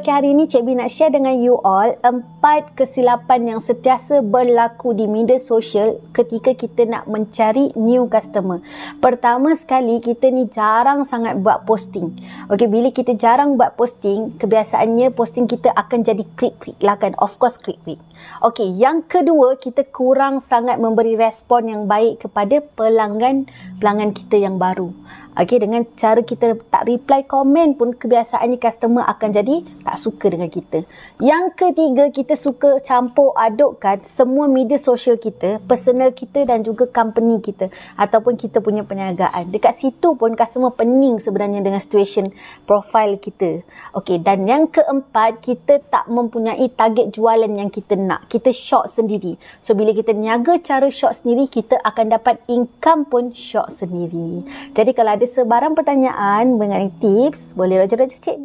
okay, hari ini Cik B nak share dengan you all empat kesilapan yang sentiasa berlaku di media sosial ketika kita nak mencari new customer. Pertama sekali kita ni jarang sangat buat posting. Okey bila kita jarang buat posting, kebiasaannya posting kita akan jadi klik-klik lah kan. Of course klik-klik. Okey, yang kedua kita kurang sangat memberi respon yang baik kepada pelanggan-pelanggan kita yang baru. Okay, dengan cara kita tak reply komen pun kebiasaannya customer akan jadi tak suka dengan kita. Yang ketiga, kita suka campur adukkan semua media sosial kita, personal kita dan juga company kita ataupun kita punya perniagaan. Dekat situ pun customer pening sebenarnya dengan situation profile kita. Okay, dan yang keempat, kita tak mempunyai target jualan yang kita nak. Kita short sendiri. So, bila kita niaga cara short sendiri, kita akan dapat income pun short sendiri. Jadi, kalau ada ada sebarang pertanyaan mengenai tips, boleh roger-roger cik.